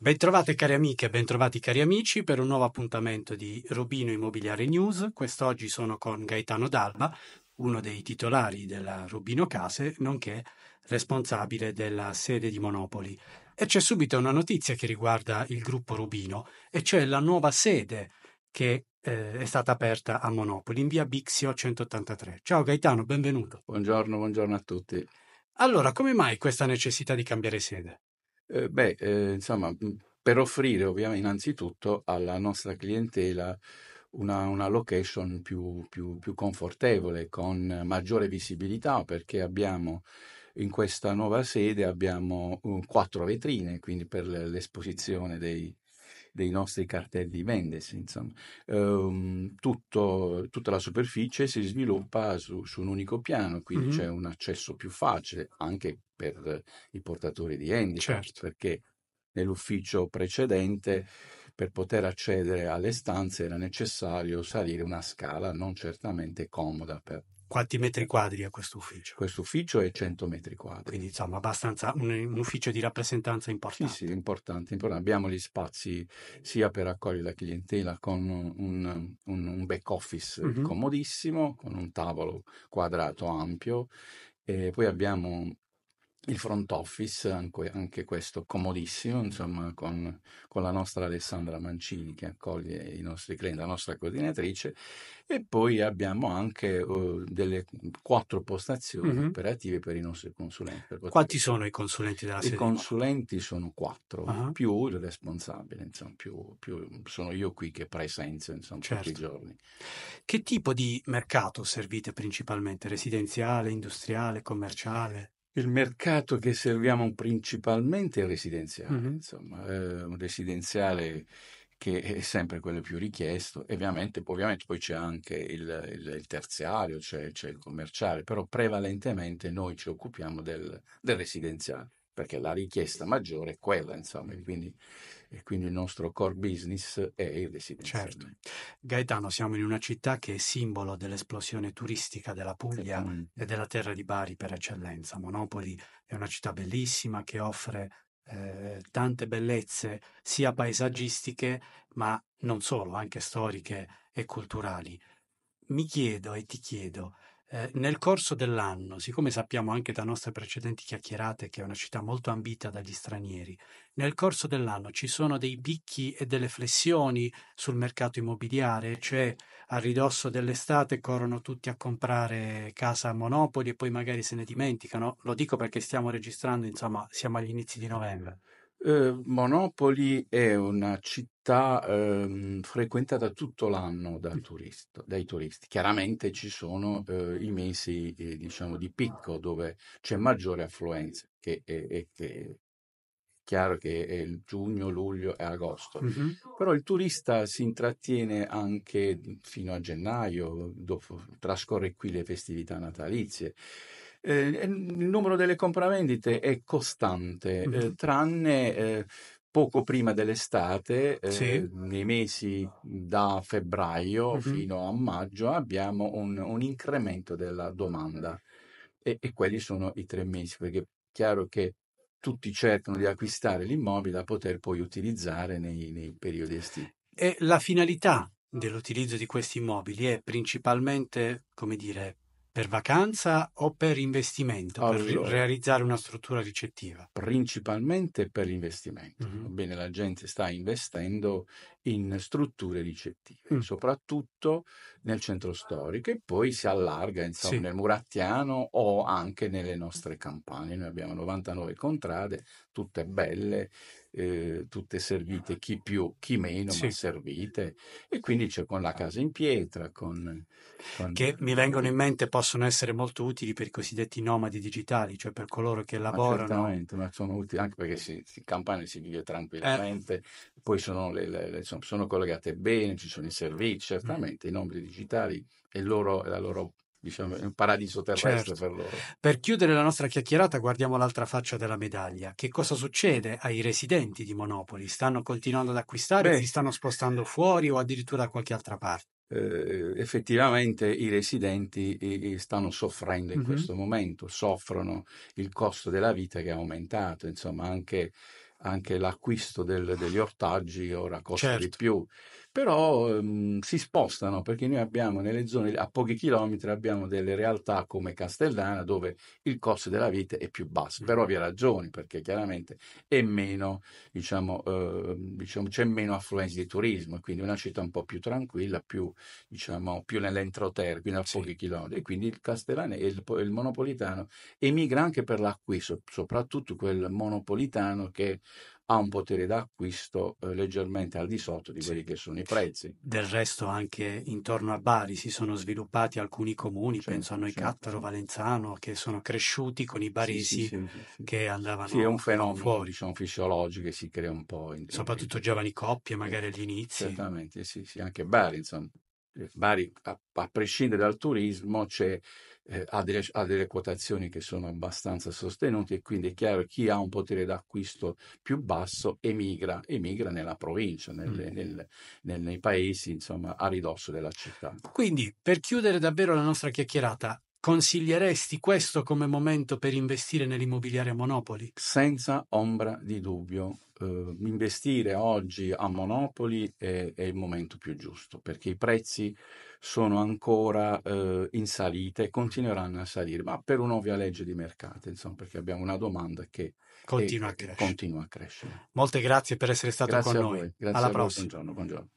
Bentrovate cari amiche bentrovati cari amici per un nuovo appuntamento di Rubino Immobiliare News. Quest'oggi sono con Gaetano D'Alba, uno dei titolari della Rubino Case, nonché responsabile della sede di Monopoli. E c'è subito una notizia che riguarda il gruppo Rubino, e cioè la nuova sede che eh, è stata aperta a Monopoli in via Bixio 183. Ciao Gaetano, benvenuto. Buongiorno, buongiorno a tutti. Allora, come mai questa necessità di cambiare sede? Eh, beh, eh, insomma, per offrire ovviamente innanzitutto alla nostra clientela una, una location più, più, più confortevole, con maggiore visibilità, perché abbiamo in questa nuova sede abbiamo uh, quattro vetrine, quindi per l'esposizione dei, dei nostri cartelli vendesi, Insomma. Um, tutto, tutta la superficie si sviluppa su, su un unico piano, quindi mm-hmm. c'è un accesso più facile anche per i portatori di handicap, certo. perché nell'ufficio precedente per poter accedere alle stanze era necessario salire una scala non certamente comoda per quanti metri quadri è questo ufficio? Questo ufficio è 100 metri quadri. Quindi insomma abbastanza un, un ufficio di rappresentanza importante. Sì, sì, importante, importante. Abbiamo gli spazi sia per accogliere la clientela con un, un, un back office mm-hmm. comodissimo, con un tavolo quadrato ampio, e poi abbiamo il front office, anche, questo comodissimo, insomma, con, con, la nostra Alessandra Mancini che accoglie i nostri clienti, la nostra coordinatrice, e poi abbiamo anche uh, delle quattro postazioni mm-hmm. operative per i nostri consulenti. Quanti sono i consulenti della sede? I consulenti sono quattro, uh-huh. più il responsabile, insomma, più, più, sono io qui che presenzio insomma, certo. tutti i certo. giorni. Che tipo di mercato servite principalmente? Residenziale, industriale, commerciale? il mercato che serviamo principalmente è residenziale, mm-hmm. insomma, eh, un residenziale che è sempre quello più richiesto, ovviamente, ovviamente poi c'è anche il, il, il terziario, c'è, c'è, il commerciale, però prevalentemente noi ci occupiamo del, del residenziale perché la richiesta maggiore è quella, insomma, e quindi, e quindi il nostro core business è il residenziale. Certo. Gaetano, siamo in una città che è simbolo dell'esplosione turistica della Puglia mm. e della terra di Bari per eccellenza. Monopoli è una città bellissima che offre eh, tante bellezze sia paesaggistiche, ma non solo, anche storiche e culturali. Mi chiedo e ti chiedo, eh, nel corso dell'anno, siccome sappiamo anche da nostre precedenti chiacchierate che è una città molto ambita dagli stranieri, nel corso dell'anno ci sono dei picchi e delle flessioni sul mercato immobiliare, cioè a ridosso dell'estate corrono tutti a comprare casa a Monopoli e poi magari se ne dimenticano. Lo dico perché stiamo registrando, insomma, siamo agli inizi di novembre. Ehm, Monopoli è una città, ehm, frequentata tutto l'anno da turist- dai turisti. Chiaramente ci sono, eh, i mesi, eh, diciamo, di picco dove c'è maggiore affluenza, che è, è- che è chiaro che è il giugno, luglio e agosto. Mhm. Però il turista si intrattiene anche fino a gennaio, dopo- trascorre qui le festività natalizie eh, il numero delle compravendite è costante, mm-hmm. eh, tranne eh, poco prima dell'estate, eh, sì. nei mesi da febbraio uh-huh. fino a maggio, abbiamo un, un incremento della domanda. E, e, quelli sono i tre mesi, perché è chiaro che tutti cercano di acquistare l'immobile da poter poi utilizzare nei, nei periodi estivi. E la finalità dell'utilizzo di questi immobili è principalmente, come dire, per vacanza o per investimento, allora, per realizzare una struttura ricettiva? Principalmente per investimento. Mm-hmm. Bene, la gente sta investendo in strutture ricettive, mm. soprattutto nel centro storico e poi si allarga insomma, sì. nel Murattiano o anche nelle nostre campagne. Noi abbiamo 99 contrade, tutte belle, eh, tutte servite, chi più, chi meno, sì. ma servite. E quindi c'è con la casa in pietra, con, con... Che mi vengono in mente possono essere molto utili per i cosiddetti nomadi digitali, cioè per coloro che lavorano. Certamente, ma sono utili anche perché si, in campagna si vive eh. tranquillamente, eh. poi sono, le, le, le, sono, sono collegate bene, ci sono i servizi, mm. certamente mm. i nomadi digitali e la loro diciamo, è un paradiso terrestre certo. per loro. Per chiudere la nostra chiacchierata, guardiamo l'altra faccia della medaglia. Che cosa succede ai residenti di Monopoli? Stanno continuando ad acquistare, Beh, si stanno spostando fuori o addirittura da qualche altra parte? Eh, effettivamente i residenti eh, eh stanno soffrendo in mm-hmm. questo momento, soffrono il costo della vita che è aumentato, insomma anche, anche l'acquisto del, degli ortaggi ora costa certo. di più però ehm, si spostano perché noi abbiamo nelle zone a pochi chilometri abbiamo delle realtà come Castellana dove il costo della vita è più basso, per ovvie ragioni perché chiaramente è meno, diciamo, eh, diciamo, c'è meno affluenza di turismo, quindi una città un po' più tranquilla, più, diciamo, più nell'entroterra, quindi a sì. pochi chilometri. E quindi il Castellano e il, il, monopolitano emigra anche per l'acquisto, soprattutto quel monopolitano che ha un potere d'acquisto eh, leggermente al di sotto di sì. quelli che sono i prezzi. Del resto anche intorno a Bari si sono sviluppati alcuni comuni, certo, penso a noi certo. Cattaro, Valenzano, che sono cresciuti con i baresi sì, sì, che andavano fuori. Sì, è un fenomeno fuori. Diciamo, fisiologico che si crea un po'. In... Soprattutto giovani coppie, magari agli inizi. Certamente, sì, sì, anche Bari, insomma vari, a, a, prescindere dal turismo, eh, ha, delle, ha, delle, quotazioni che sono abbastanza sostenute e quindi è chiaro che chi ha un potere d'acquisto più basso emigra, emigra nella provincia, nelle, mm. nel, nel, nei paesi insomma, a ridosso della città. Quindi, per chiudere davvero la nostra chiacchierata, Consiglieresti questo come momento per investire nell'immobiliare a Monopoli? Senza ombra di dubbio. Uh, investire oggi a Monopoli è, è, il momento più giusto perché i prezzi sono ancora uh, in salita e continueranno a salire, ma per un'ovvia legge di mercato, insomma, perché abbiamo una domanda che continua, è, a, crescere. continua a crescere. Molte grazie per essere stato grazie con noi. Alla prossima. Buongiorno, buongiorno.